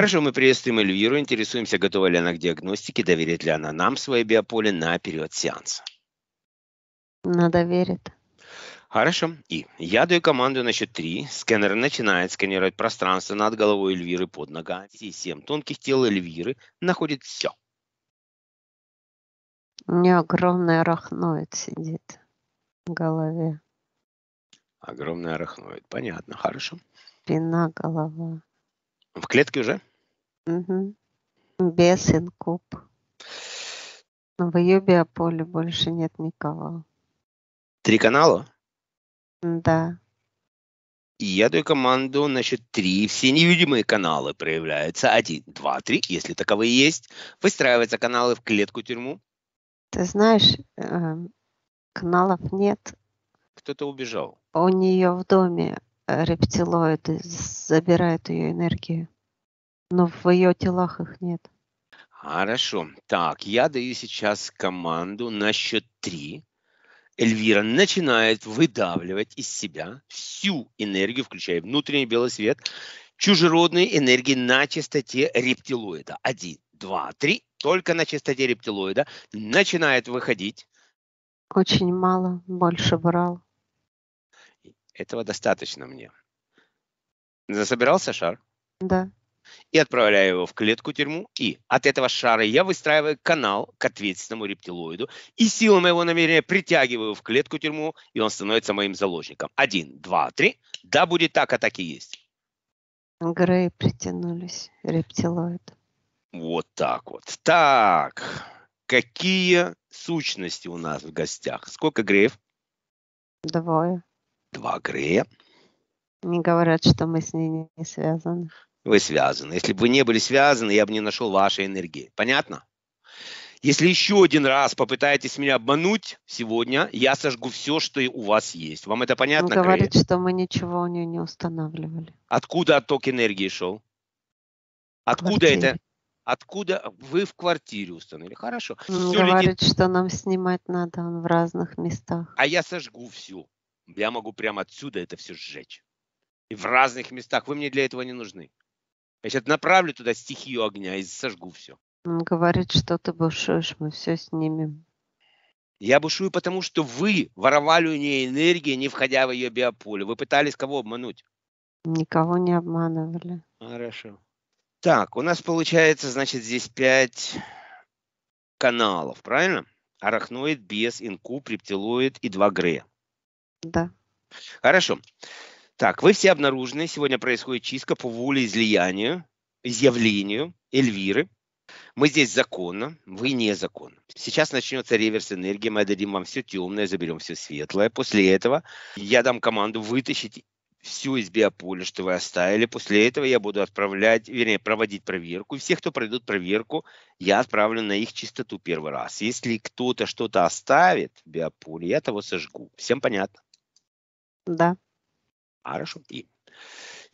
Хорошо, мы приветствуем Эльвиру, интересуемся, готова ли она к диагностике, доверит ли она нам свое биополе на период сеанса. Надо верить. Хорошо. И я даю команду на счет 3. Сканер начинает сканировать пространство над головой Эльвиры под ногами. И 7 тонких тел Эльвиры находит все. У нее огромный арахноид сидит в голове. Огромный арахноид. Понятно. Хорошо. Спина, голова. В клетке уже? Мгм. Бес, инкуб. В ее биополе больше нет никого. Три канала. Да. И я даю команду, значит, три. Все невидимые каналы проявляются. Один, два, три, если таковые есть. Выстраиваются каналы в клетку-тюрьму. Ты знаешь, э, каналов нет. Кто-то убежал. У нее в доме э, рептилоиды забирают ее энергию. Но в ее телах их нет. Хорошо. Так, я даю сейчас команду на счет три. Эльвира начинает выдавливать из себя всю энергию, включая внутренний белый свет, чужеродной энергии на частоте рептилоида. Один, два, три. Только на частоте рептилоида начинает выходить. Очень мало, больше брал. Этого достаточно мне. Засобирался шар? Да и отправляю его в клетку тюрьму. И от этого шара я выстраиваю канал к ответственному рептилоиду и силой моего намерения притягиваю в клетку тюрьму, и он становится моим заложником. Один, два, три. Да, будет так, а так и есть. Грей притянулись, рептилоид. Вот так вот. Так, какие сущности у нас в гостях? Сколько Греев? Двое. Два Грея. Не говорят, что мы с ними не связаны вы связаны. Если бы вы не были связаны, я бы не нашел вашей энергии. Понятно? Если еще один раз попытаетесь меня обмануть сегодня, я сожгу все, что у вас есть. Вам это ну, понятно? Он говорит, Крей? что мы ничего у нее не устанавливали. Откуда отток энергии шел? Откуда Квартире. это? Откуда вы в квартире установили? Хорошо. Он ну, все говорит, летит... что нам снимать надо, он в разных местах. А я сожгу все. Я могу прямо отсюда это все сжечь. И в разных местах. Вы мне для этого не нужны. Я сейчас направлю туда стихию огня и сожгу все. Он говорит, что ты бушуешь, мы все снимем. Я бушую, потому что вы воровали у нее энергию, не входя в ее биополе. Вы пытались кого обмануть? Никого не обманывали. Хорошо. Так, у нас получается, значит, здесь пять каналов, правильно? Арахноид, бес, Инку, рептилоид и два грея. Да. Хорошо. Так, вы все обнаружены. Сегодня происходит чистка по воле излиянию, изъявлению Эльвиры. Мы здесь законно, вы незаконно. Сейчас начнется реверс энергии, мы отдадим вам все темное, заберем все светлое. После этого я дам команду вытащить всю из биополя, что вы оставили. После этого я буду отправлять, вернее, проводить проверку. И все, кто пройдут проверку, я отправлю на их чистоту первый раз. Если кто-то что-то оставит в биополе, я того сожгу. Всем понятно? Да. Хорошо. И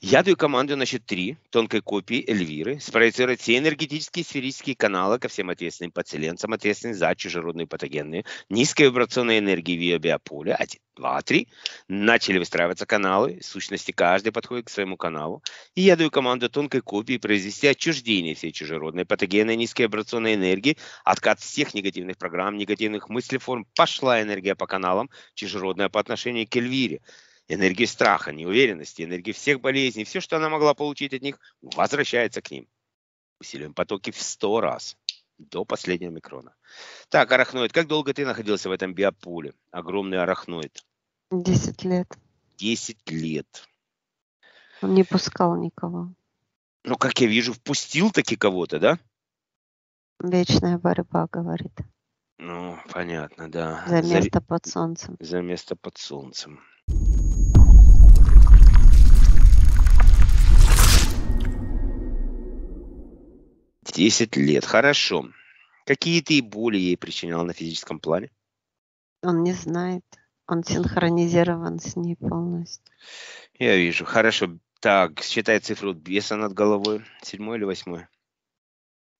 я даю команду на счет тонкой копии Эльвиры спроецировать все энергетические сферические каналы ко всем ответственным пациентам, ответственным за чужеродные патогенные, низкой вибрационной энергии в биополе. 1, 2, 3. Начали выстраиваться каналы, сущности каждый подходит к своему каналу. И я даю команду тонкой копии произвести отчуждение всей чужеродной патогенной низкой вибрационной энергии, откат всех негативных программ, негативных мыслей, форм. Пошла энергия по каналам, чужеродная по отношению к Эльвире. Энергии страха, неуверенности, энергии всех болезней, все, что она могла получить от них, возвращается к ним. Усиливаем потоки в сто раз до последнего микрона. Так, арахноид, как долго ты находился в этом биополе? Огромный арахноид. Десять лет. Десять лет. Он не пускал никого. Ну, как я вижу, впустил таки кого-то, да? Вечная борьба, говорит. Ну, понятно, да. За место За... под солнцем. За место под солнцем. 10 лет. Хорошо. Какие ты боли ей причинял на физическом плане? Он не знает. Он синхронизирован с ней полностью. Я вижу. Хорошо. Так, считай цифру беса над головой. Седьмой или восьмой?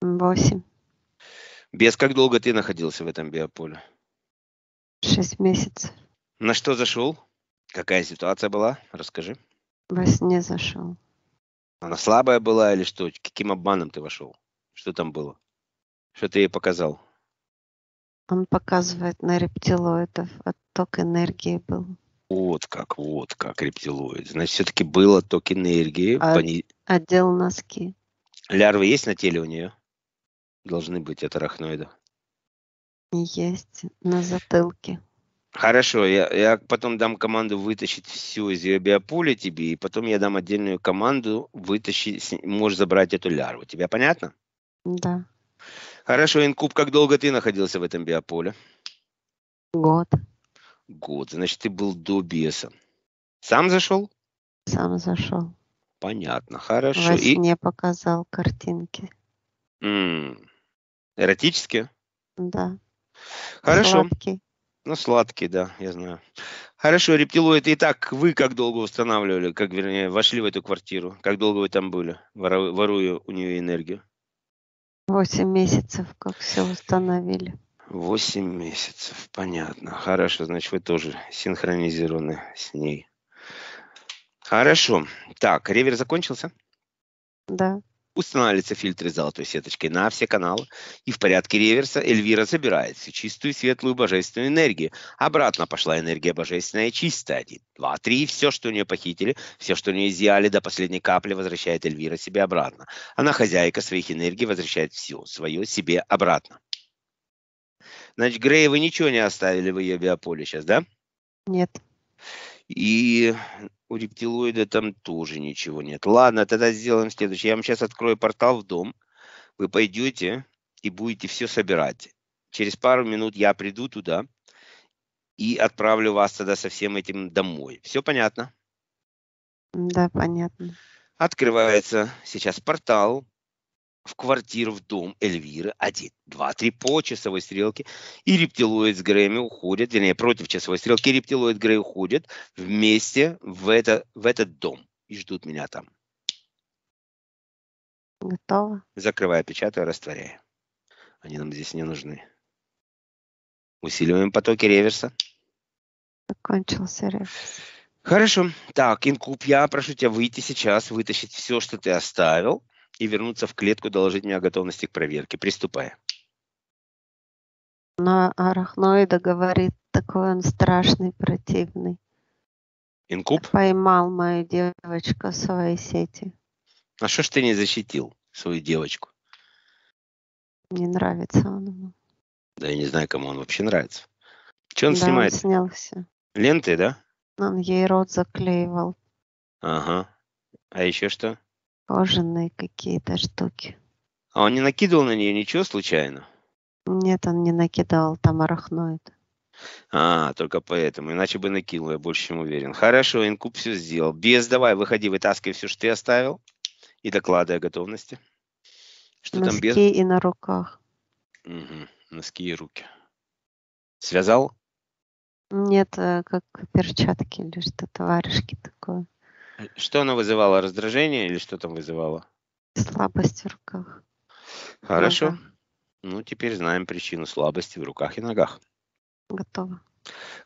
Восемь. Бес, как долго ты находился в этом биополе? Шесть месяцев. На что зашел? Какая ситуация была? Расскажи. Во сне зашел. Она слабая была или что? Каким обманом ты вошел? Что там было? Что ты ей показал? Он показывает на рептилоидов. Отток а энергии был. Вот как, вот как рептилоид. Значит, все-таки был отток энергии. От, а пони... Отдел носки. Лярвы есть на теле у нее? Должны быть от арахноида. Есть, на затылке. Хорошо, я, я потом дам команду вытащить всю из ее биополя тебе, и потом я дам отдельную команду вытащить, можешь забрать эту лярву. Тебя понятно? Да. Хорошо, Инкуб, как долго ты находился в этом биополе? Год. Год. Значит, ты был до беса. Сам зашел? Сам зашел. Понятно, хорошо. Во сне И... показал картинки. М-м. Эротические? Да. Хорошо. Сладкий. Ну, сладкий, да, я знаю. Хорошо, рептилоиды. Итак, вы как долго устанавливали, как, вернее, вошли в эту квартиру? Как долго вы там были, воруя у нее энергию? Восемь месяцев, как все установили. Восемь месяцев, понятно. Хорошо, значит, вы тоже синхронизированы с ней. Хорошо. Так, ревер закончился? Да. Устанавливаются фильтры золотой сеточкой на все каналы. И в порядке реверса Эльвира забирает всю чистую, светлую, божественную энергию. Обратно пошла энергия божественная чистая. Один, два, три. И все, что у нее похитили, все, что у нее изъяли до последней капли, возвращает Эльвира себе обратно. Она хозяйка своих энергий, возвращает все свое себе обратно. Значит, Грей, вы ничего не оставили в ее биополе сейчас, да? Нет. И у рептилоида там тоже ничего нет. Ладно, тогда сделаем следующее. Я вам сейчас открою портал в дом. Вы пойдете и будете все собирать. Через пару минут я приду туда и отправлю вас тогда со всем этим домой. Все понятно? Да, понятно. Открывается сейчас портал в квартиру, в дом Эльвиры один. Два-три по часовой стрелке. И рептилоид с Грэмми уходит, вернее, против часовой стрелки. И рептилоид Грей уходит вместе в, это, в этот дом. И ждут меня там. Готово. Закрываю, печатаю, растворяю. Они нам здесь не нужны. Усиливаем потоки реверса. Закончился реверс. Хорошо. Так, Инкуб, я прошу тебя выйти сейчас, вытащить все, что ты оставил и вернуться в клетку, доложить мне о готовности к проверке. Приступая. Но арахноида говорит, такой он страшный, противный. Инкуб? Поймал мою девочку в своей сети. А что ж ты не защитил свою девочку? Не нравится он ему. Да я не знаю, кому он вообще нравится. Что он да, снимает? он снял все. Ленты, да? Он ей рот заклеивал. Ага. А еще что? кожаные какие-то штуки. А он не накидывал на нее ничего случайно? Нет, он не накидывал, там арахноид. А, только поэтому. Иначе бы накинул, я больше чем уверен. Хорошо, Инкуб все сделал. Без, давай, выходи, вытаскивай все, что ты оставил. И докладывай о готовности. Что Носки там без? и на руках. Угу. Носки и руки. Связал? Нет, э, как перчатки или что-то, варежки такое. Что она вызывала? Раздражение или что там вызывало? Слабость в руках. Хорошо. Нога. Ну, теперь знаем причину слабости в руках и ногах. Готово.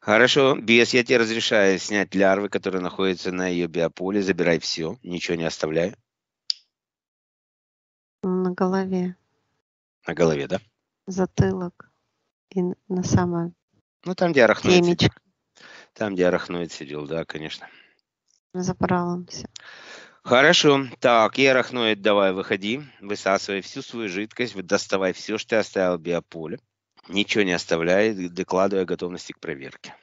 Хорошо, Бес, я тебе разрешаю снять лярвы, которые находятся на ее биополе. Забирай все, ничего не оставляй. На голове. На голове, да? Затылок и на самое. Ну, там, где арахноид. Темечко. Сидел. Там, где арахноид сидел, да, конечно. Забрался. Хорошо. Так, я давай, выходи. Высасывай всю свою жидкость, доставай все, что ты оставил в биополе. Ничего не оставляй, докладывая готовности к проверке.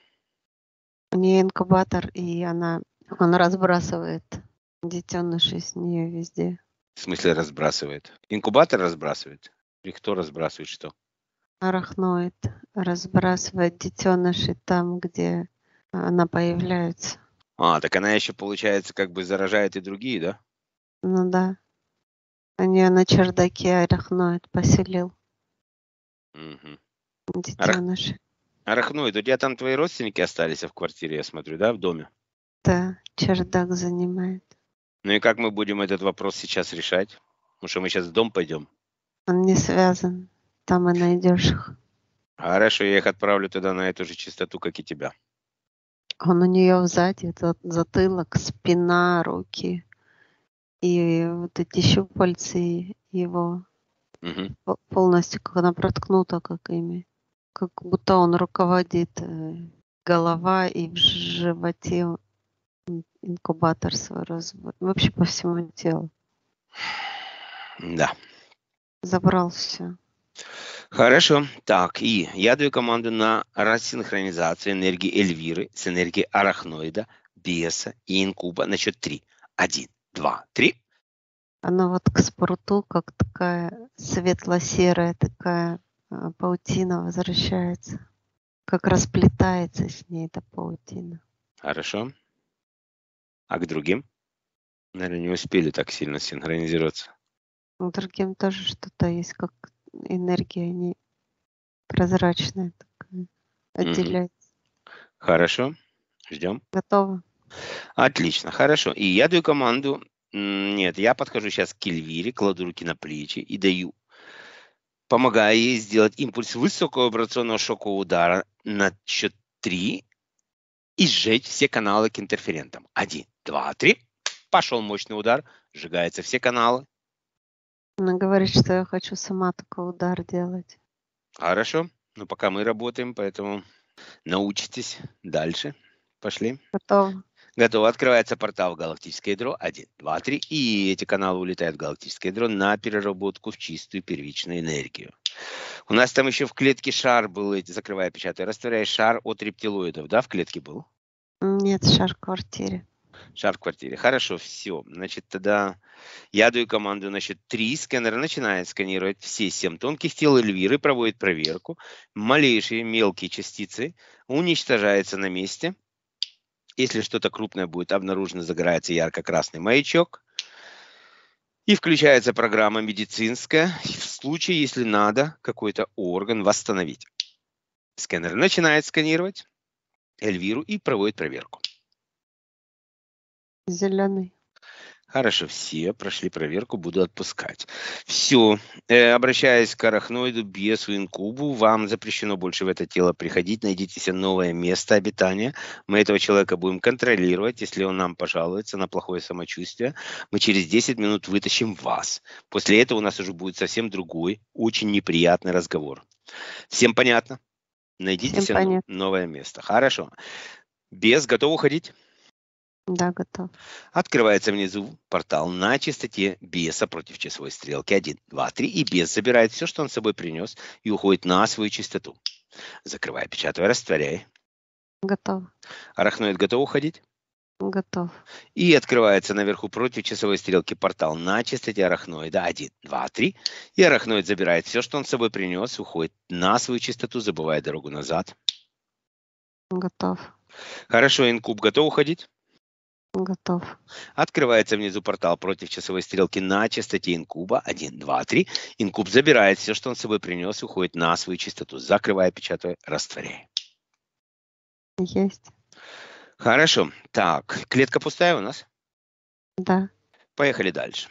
У нее инкубатор, и она, она разбрасывает детенышей с нее везде. В смысле разбрасывает? Инкубатор разбрасывает? И кто разбрасывает что? Арахноид разбрасывает детенышей там, где она появляется. А, так она еще, получается, как бы заражает и другие, да? Ну да. Они на чердаке арахноид поселил. Угу. Детеныш. Арах... Арахноид, у тебя там твои родственники остались в квартире, я смотрю, да, в доме? Да, чердак занимает. Ну и как мы будем этот вопрос сейчас решать? Потому что, мы сейчас в дом пойдем? Он не связан. Там и найдешь их. Хорошо, я их отправлю тогда на эту же чистоту, как и тебя. Он у нее сзади, затылок, спина, руки. И вот эти щупальцы его угу. полностью, как она проткнута как ими. Как будто он руководит э, голова и в животе инкубатор свой развод. Ну, вообще по всему телу. Да. Забрал все. Хорошо. Так, и я даю команду на рассинхронизацию энергии Эльвиры с энергией арахноида, Биеса и Инкуба на счет 3. 1, 2, 3. Она вот к спорту, как такая светло-серая такая а, паутина возвращается. Как расплетается с ней эта паутина. Хорошо. А к другим? Наверное, не успели так сильно синхронизироваться. К ну, другим тоже что-то есть, как энергия не прозрачная такая, отделяется. Хорошо, ждем. Готово. Отлично, хорошо. И я даю команду. Нет, я подхожу сейчас к Эльвире, кладу руки на плечи и даю, помогая ей сделать импульс высокого вибрационного шокового удара на счет 3 и сжечь все каналы к интерферентам. Один, два, три. Пошел мощный удар, сжигаются все каналы, она говорит, что я хочу сама такой удар делать. Хорошо. Ну, пока мы работаем, поэтому научитесь дальше. Пошли. Готово. Готово. Открывается портал в «Галактическое ядро». Один, два, три. И эти каналы улетают в «Галактическое ядро» на переработку в чистую первичную энергию. У нас там еще в клетке шар был, закрывая, печатая, растворяя шар от рептилоидов. Да, в клетке был? Нет, шар в квартире шар в квартире. Хорошо, все. Значит, тогда я даю команду Значит, три сканера Сканер начинает сканировать все семь тонких тел Эльвиры, проводит проверку. Малейшие мелкие частицы уничтожаются на месте. Если что-то крупное будет обнаружено, загорается ярко-красный маячок. И включается программа медицинская в случае, если надо какой-то орган восстановить. Сканер начинает сканировать Эльвиру и проводит проверку. Зеленый. Хорошо, все прошли проверку, буду отпускать. Все. Э, обращаясь к арахноиду, бесу, инкубу, вам запрещено больше в это тело приходить. Найдите себе новое место обитания. Мы этого человека будем контролировать. Если он нам пожалуется на плохое самочувствие, мы через 10 минут вытащим вас. После этого у нас уже будет совсем другой, очень неприятный разговор. Всем понятно? Найдите Всем себе понятно. новое место. Хорошо. Бес готов уходить? Да, готов. Открывается внизу портал на частоте беса против часовой стрелки 1, 2, 3. И бес забирает все, что он с собой принес, и уходит на свою частоту. Закрывай, печатай, растворяй. Готов. Арахноид готов уходить? Готов. И открывается наверху против часовой стрелки портал на частоте арахноида 1, 2, 3. И арахноид забирает все, что он с собой принес, уходит на свою частоту, забывая дорогу назад. Готов. Хорошо, инкуб готов уходить? Готов. Открывается внизу портал против часовой стрелки на частоте инкуба 1, 2, 3. Инкуб забирает все, что он с собой принес, уходит на свою частоту, закрывая, печатая, растворяя. Есть. Хорошо. Так, клетка пустая у нас? Да. Поехали дальше.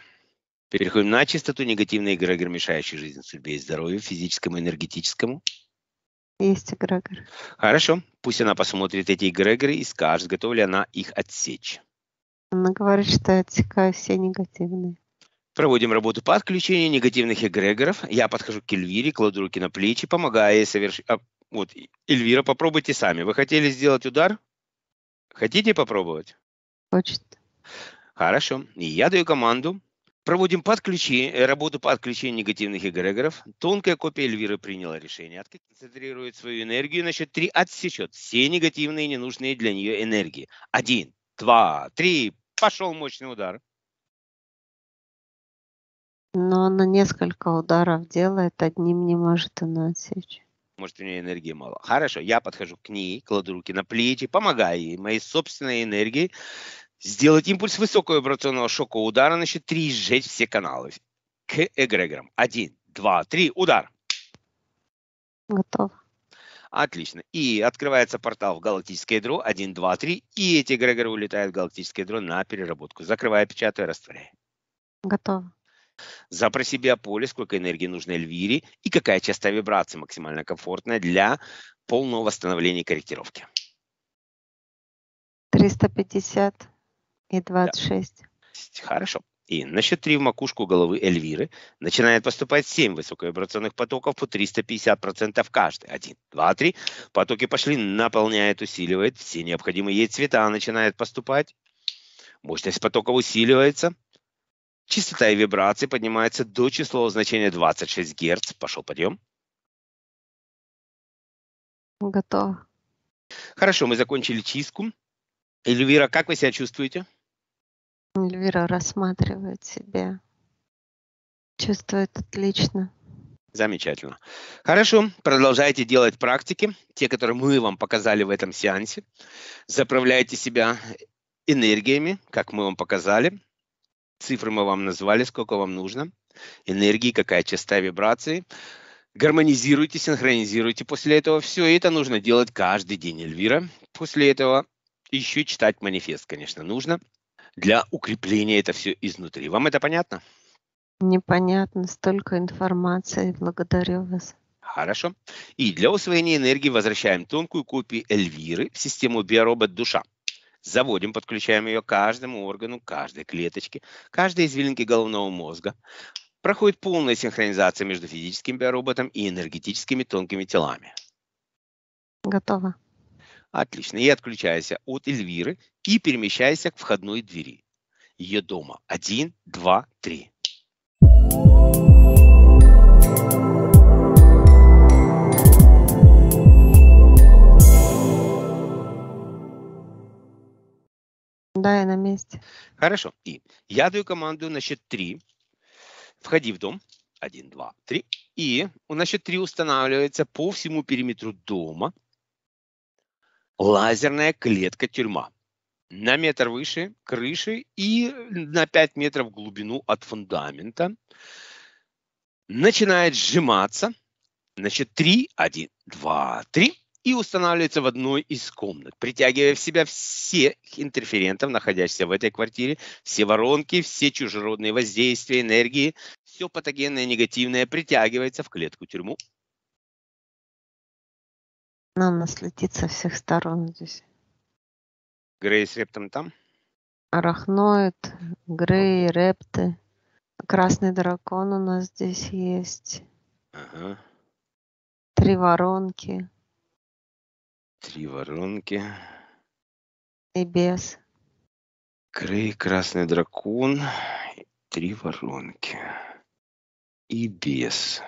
Переходим на чистоту негативный эгрегор, мешающий жизни, судьбе и здоровью, физическому и энергетическому. Есть эгрегор. Хорошо. Пусть она посмотрит эти эгрегоры и скажет, готова ли она их отсечь. Она говорит, что я отсекаю все негативные. Проводим работу по отключению негативных эгрегоров. Я подхожу к Эльвире, кладу руки на плечи, помогая ей совершить... А, вот, Эльвира, попробуйте сами. Вы хотели сделать удар? Хотите попробовать? Хочет. Хорошо. и Я даю команду. Проводим подключи, э, работу по отключению негативных эгрегоров. Тонкая копия Эльвиры приняла решение. Концентрирует свою энергию на счет три Отсечет все негативные ненужные для нее энергии. Один, два, три. Пошел мощный удар. Но она несколько ударов делает, одним не может она отсечь. Может, у нее энергии мало. Хорошо, я подхожу к ней, кладу руки на плечи, помогаю ей моей собственной энергией сделать импульс высокого вибрационного шока удара на счет сжечь все каналы к эгрегорам. Один, два, три, удар. Готово. Отлично. И открывается портал в галактическое ядро 1, 2, 3. И эти эгрегоры улетают в галактическое ядро на переработку. Закрывая, печатая, растворяя. Готово. Запроси биополе, сколько энергии нужно Эльвире и какая частота вибрации максимально комфортная для полного восстановления и корректировки. 350 и 26. Да. Хорошо. И на счет 3 в макушку головы Эльвиры начинает поступать 7 высоковибрационных потоков по 350% каждый. 1, 2, 3. Потоки пошли, наполняет, усиливает. Все необходимые ей цвета начинают поступать. Мощность потоков усиливается. Частота и вибрации поднимается до числового значения 26 Гц. Пошел подъем. Готово. Хорошо, мы закончили чистку. Эльвира, как вы себя чувствуете? Эльвира рассматривает себя. Чувствует отлично. Замечательно. Хорошо, продолжайте делать практики, те, которые мы вам показали в этом сеансе. Заправляйте себя энергиями, как мы вам показали. Цифры мы вам назвали, сколько вам нужно. Энергии, какая частота вибрации. Гармонизируйте, синхронизируйте после этого все. И это нужно делать каждый день, Эльвира. После этого еще читать манифест, конечно, нужно для укрепления это все изнутри. Вам это понятно? Непонятно, столько информации. Благодарю вас. Хорошо. И для усвоения энергии возвращаем тонкую копию Эльвиры в систему биоробот душа. Заводим, подключаем ее каждому органу, каждой клеточке, каждой извилинке головного мозга. Проходит полная синхронизация между физическим биороботом и энергетическими тонкими телами. Готово. Отлично. И отключайся от Эльвиры и перемещайся к входной двери ее дома. Один, два, три. Да, я на месте. Хорошо. И я даю команду на счет три. Входи в дом. Один, два, три. И на счет три устанавливается по всему периметру дома лазерная клетка-тюрьма на метр выше крыши и на 5 метров в глубину от фундамента. Начинает сжиматься. Значит, 3, 1, 2, 3. И устанавливается в одной из комнат, притягивая в себя всех интерферентов, находящихся в этой квартире, все воронки, все чужеродные воздействия, энергии, все патогенное, негативное притягивается в клетку-тюрьму. Нам нас летит со всех сторон здесь с рептом там? Арахноид, Грей, репты. Красный дракон у нас здесь есть. Ага. Три воронки. Три воронки. И бес. Грей, красный дракон, три воронки. И бес.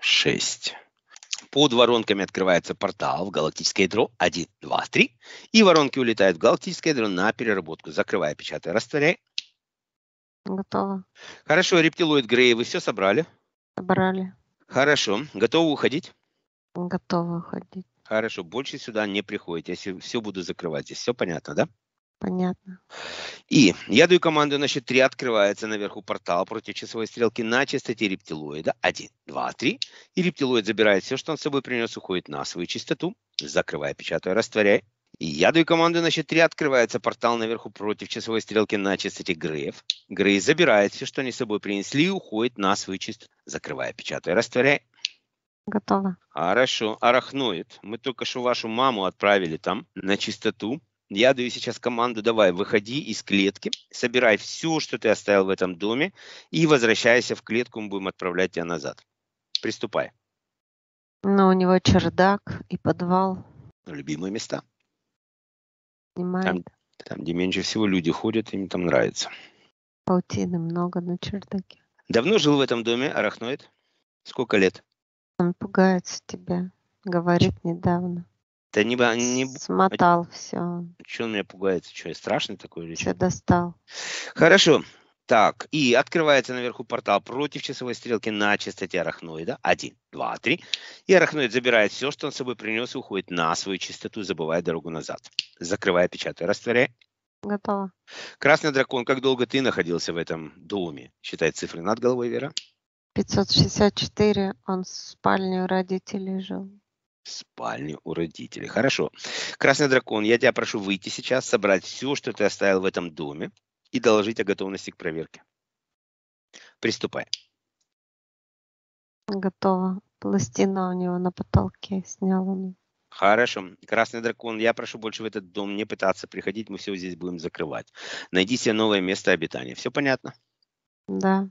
Шесть. Под воронками открывается портал в галактическое ядро 1, 2, 3. И воронки улетают в галактическое ядро на переработку. Закрывай, печатай, растворяй. Готово. Хорошо, рептилоид Грей, вы все собрали? Собрали. Хорошо. Готовы уходить? Готовы уходить. Хорошо, больше сюда не приходите. Я все буду закрывать здесь. Все понятно, да? Понятно. И я даю команду, значит, три открывается наверху портал против часовой стрелки на частоте рептилоида. один два три И рептилоид забирает все, что он с собой принес, уходит на свою частоту. Закрывая, печатая, растворяй И я даю команду, значит, три открывается портал наверху против часовой стрелки на частоте Грейв. Грей забирает все, что они с собой принесли, и уходит на свою частоту. Закрывая, печатая, растворяй Готово. Хорошо. Арахноид. Мы только что вашу маму отправили там на чистоту. Я даю сейчас команду, давай, выходи из клетки, собирай все, что ты оставил в этом доме, и возвращайся в клетку, мы будем отправлять тебя назад. Приступай. Ну, у него чердак и подвал. Любимые места. Снимает. Там, там, где меньше всего люди ходят, им там нравится. Паутины много на чердаке. Давно жил в этом доме, арахноид? Сколько лет? Он пугается тебя. Говорит недавно. Да не, не... Смотал все. Че он меня пугается? Что, я страшный такой или что? достал. Хорошо. Так, и открывается наверху портал против часовой стрелки на частоте арахноида. Один, два, три. И арахноид забирает все, что он с собой принес, и уходит на свою частоту, забывая дорогу назад. Закрывая, печатая, растворяя. Готово. Красный дракон, как долго ты находился в этом доме? Считай цифры над головой, Вера. 564, он в спальне у родителей жил в спальне у родителей. Хорошо. Красный дракон, я тебя прошу выйти сейчас, собрать все, что ты оставил в этом доме, и доложить о готовности к проверке. Приступай. Готово. Пластина у него на потолке сняла. Хорошо. Красный дракон, я прошу больше в этот дом не пытаться приходить, мы все здесь будем закрывать. Найди себе новое место обитания. Все понятно? Да.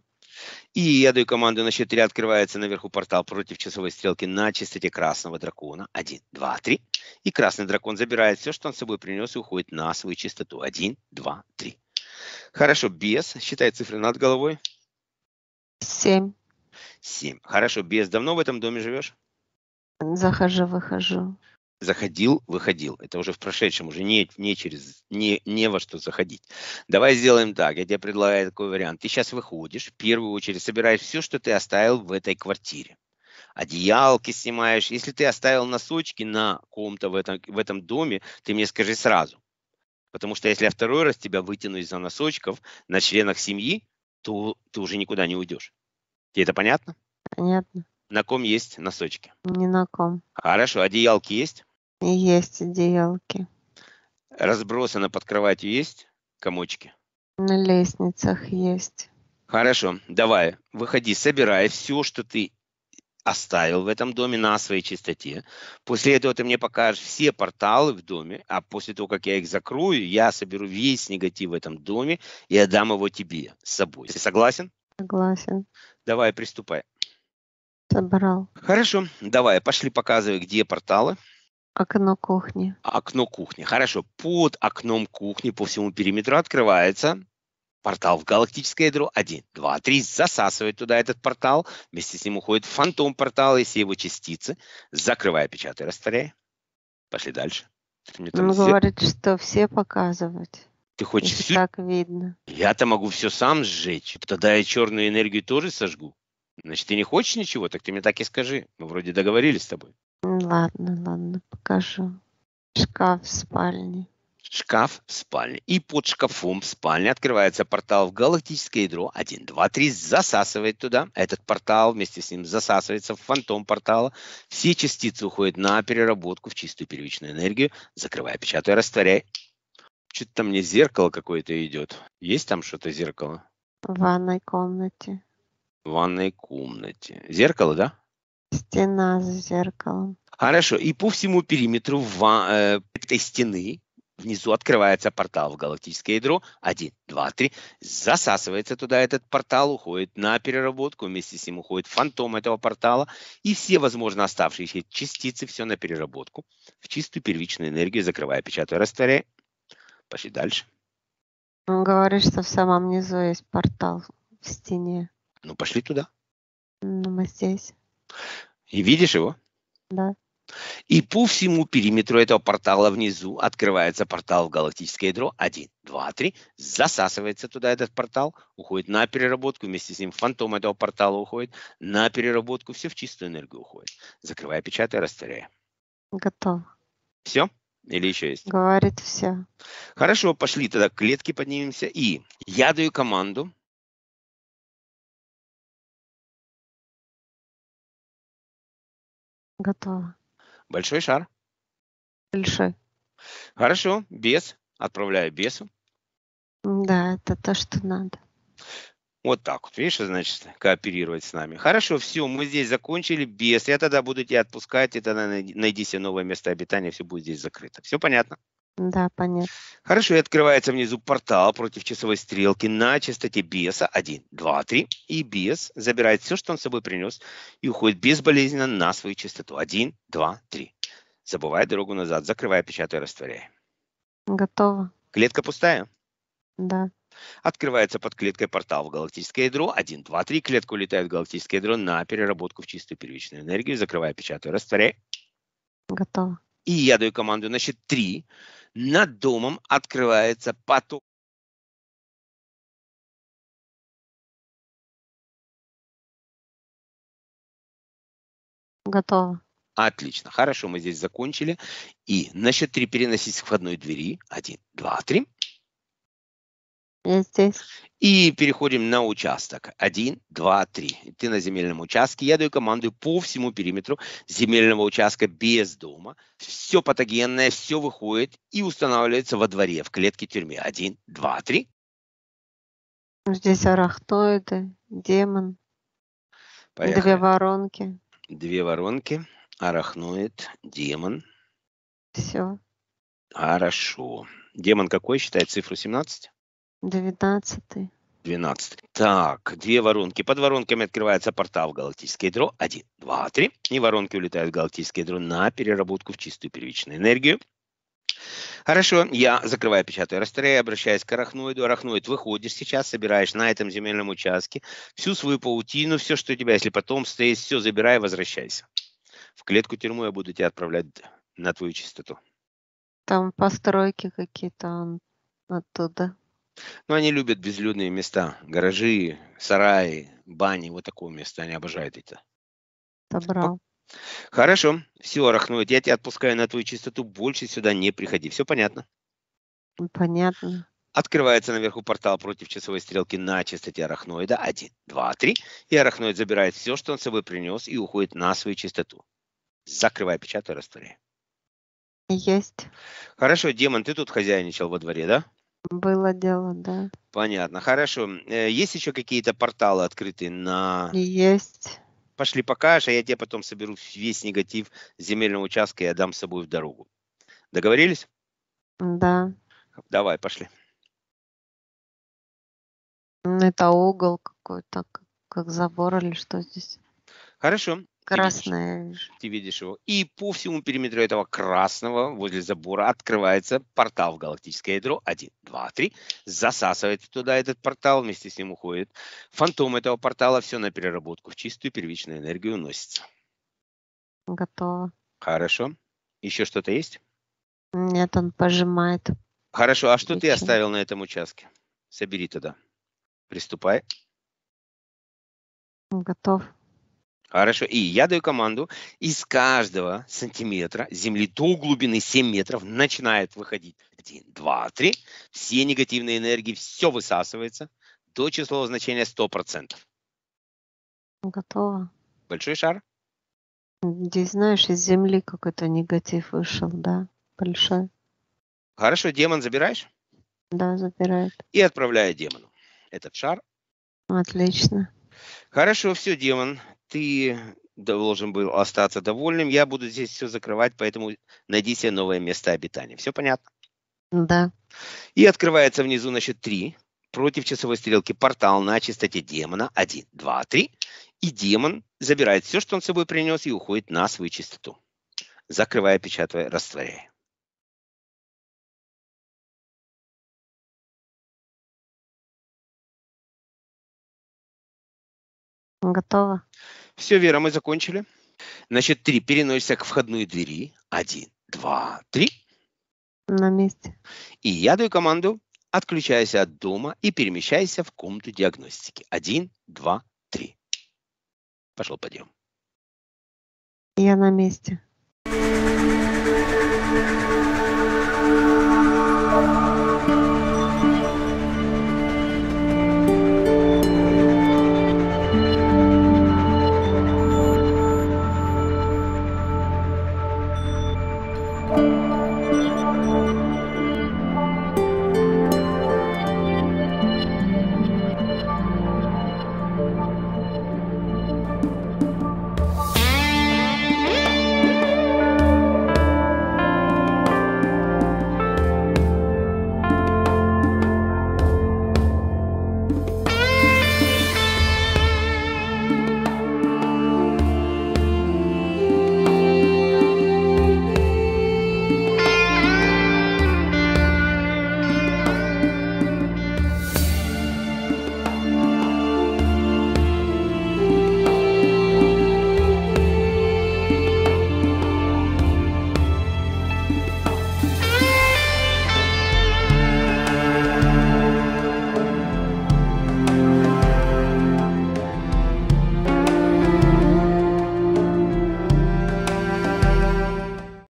И я даю команду на счет 3 открывается наверху портал против часовой стрелки на частоте красного дракона. 1, 2, 3. И красный дракон забирает все, что он с собой принес и уходит на свою частоту. 1, 2, 3. Хорошо, без. Считай цифры над головой. 7. 7. Хорошо, без. Давно в этом доме живешь? Захожу, выхожу заходил, выходил. Это уже в прошедшем, уже не, не через, не, не во что заходить. Давай сделаем так, я тебе предлагаю такой вариант. Ты сейчас выходишь, в первую очередь собираешь все, что ты оставил в этой квартире. Одеялки снимаешь. Если ты оставил носочки на ком-то в этом, в этом доме, ты мне скажи сразу. Потому что если я второй раз тебя вытяну из-за носочков на членах семьи, то ты уже никуда не уйдешь. Тебе это понятно? Понятно. На ком есть носочки? Ни на ком. Хорошо, одеялки есть? Есть одеялки. Разбросано под кроватью есть комочки? На лестницах есть. Хорошо, давай, выходи, собирай все, что ты оставил в этом доме на своей чистоте. После этого ты мне покажешь все порталы в доме, а после того, как я их закрою, я соберу весь негатив в этом доме и отдам его тебе с собой. Ты согласен? Согласен. Давай, приступай собрал. Хорошо, давай, пошли показывай, где порталы. Окно кухни. Окно кухни. Хорошо. Под окном кухни по всему периметру открывается портал в галактическое ядро. Один, два, три. Засасывает туда этот портал. Вместе с ним уходит фантом портала и все его частицы. Закрывай, печатай, растворяй. Пошли дальше. Он все... говорит, что все показывать. Ты хочешь Если так видно. Я-то могу все сам сжечь. Тогда я черную энергию тоже сожгу. Значит, ты не хочешь ничего, так ты мне так и скажи. Мы вроде договорились с тобой. Ладно, ладно, покажу. Шкаф в спальне. Шкаф в спальне. И под шкафом в спальне открывается портал в галактическое ядро. Один, два, три, засасывает туда. Этот портал вместе с ним засасывается в фантом портала. Все частицы уходят на переработку в чистую первичную энергию. Закрывай, печатай, растворяй. Что-то там мне зеркало какое-то идет. Есть там что-то зеркало? В ванной комнате в ванной комнате. Зеркало, да? Стена с зеркалом. Хорошо. И по всему периметру ва- э, этой стены внизу открывается портал в галактическое ядро. Один, два, три. Засасывается туда этот портал, уходит на переработку. Вместе с ним уходит фантом этого портала. И все, возможно, оставшиеся частицы, все на переработку. В чистую первичную энергию, закрывая, печатая, растворяя. Пошли дальше. Он говорит, что в самом низу есть портал в стене. Ну, пошли туда. Ну, мы здесь. И видишь его? Да. И по всему периметру этого портала внизу открывается портал в галактическое ядро. Один, два, три. Засасывается туда этот портал, уходит на переработку. Вместе с ним фантом этого портала уходит на переработку. Все в чистую энергию уходит. Закрывая, печатая, растворяя. Готово. Все? Или еще есть? Говорит все. Хорошо, пошли тогда к клетке поднимемся. И я даю команду Готово. Большой шар. Большой. Хорошо, бес. Отправляю бесу. Да, это то, что надо. Вот так вот, видишь, значит, кооперировать с нами. Хорошо, все, мы здесь закончили, бес. Я тогда буду тебя отпускать, и тогда найди себе новое место обитания, все будет здесь закрыто. Все понятно? Да, понятно. Хорошо, и открывается внизу портал против часовой стрелки на частоте беса 1, 2, 3. И бес забирает все, что он с собой принес, и уходит безболезненно на свою частоту. 1, 2, 3. Забывая дорогу назад, закрывая, печатая, растворяя. Готово. Клетка пустая? Да. Открывается под клеткой портал в галактическое ядро. 1, 2, 3. Клетка улетает в галактическое ядро на переработку в чистую первичную энергию. Закрывая, печатаю, растворяя. Готово. И я даю команду на счет 3 над домом открывается поток Готово. Отлично, хорошо, мы здесь закончили. И на счет три переносить к входной двери. Один, два, три. Здесь. И переходим на участок. Один, два, три. Ты на земельном участке. Я даю команду по всему периметру земельного участка без дома. Все патогенное, все выходит и устанавливается во дворе, в клетке тюрьме. Один, два, три. Здесь арахтоиды, демон. Поехали. Две воронки. Две воронки, арахноид, демон. Все. Хорошо. Демон какой считает цифру 17? Двенадцатый. Двенадцатый. Так, две воронки. Под воронками открывается портал в галактическое ядро. Один, два, три. И воронки улетают в галактическое ядро на переработку в чистую первичную энергию. Хорошо, я закрываю, печатаю, растворяю, обращаюсь к арахноиду. Арахноид, выходишь сейчас, собираешь на этом земельном участке всю свою паутину, все, что у тебя, если потом стоит, все забирай, возвращайся. В клетку-тюрьму я буду тебя отправлять на твою чистоту. Там постройки какие-то оттуда. Но ну, они любят безлюдные места. Гаражи, сараи, бани. Вот такое место. Они обожают это. Добра. Хорошо. Все, Рахнует, я тебя отпускаю на твою чистоту. Больше сюда не приходи. Все понятно? Ну, понятно. Открывается наверху портал против часовой стрелки на чистоте арахноида один, два, три, И арахноид забирает все, что он с собой принес, и уходит на свою частоту. Закрывай, печатай, растворяй. Есть. Хорошо, демон, ты тут хозяйничал во дворе, да? Было дело, да. Понятно, хорошо. Э, есть еще какие-то порталы открытые на... Есть. Пошли покажешь, а я тебе потом соберу весь негатив земельного участка и отдам с собой в дорогу. Договорились? Да. Давай, пошли. Это угол какой-то, как забор или что здесь. Хорошо. Красное. Ты видишь, ты видишь его. И по всему периметру этого красного возле забора открывается портал в галактическое ядро. Один, два, три. Засасывает туда этот портал, вместе с ним уходит. Фантом этого портала все на переработку в чистую первичную энергию уносится. Готово. Хорошо. Еще что-то есть? Нет, он пожимает. Хорошо, а что Вечер. ты оставил на этом участке? Собери тогда. Приступай. Готов. Хорошо. И я даю команду. Из каждого сантиметра земли до глубины 7 метров начинает выходить 1, 2, 3. Все негативные энергии, все высасывается до числового значения 100%. Готово. Большой шар? Здесь, знаешь, из земли какой-то негатив вышел, да? Большой. Хорошо, демон забираешь? Да, забирает. И отправляю демону этот шар. Отлично. Хорошо, все, демон ты должен был остаться довольным. Я буду здесь все закрывать, поэтому найди себе новое место обитания. Все понятно? Да. И открывается внизу на счет 3 против часовой стрелки портал на чистоте демона Один, два, три. И демон забирает все, что он с собой принес, и уходит на свою чистоту, Закрывая, печатая, растворяя. Готово. Все, Вера, мы закончили. Значит, три Переносимся к входной двери. Один, два, три. На месте. И я даю команду отключайся от дома и перемещайся в комнату диагностики. Один, два, три. Пошел подъем. Я на месте.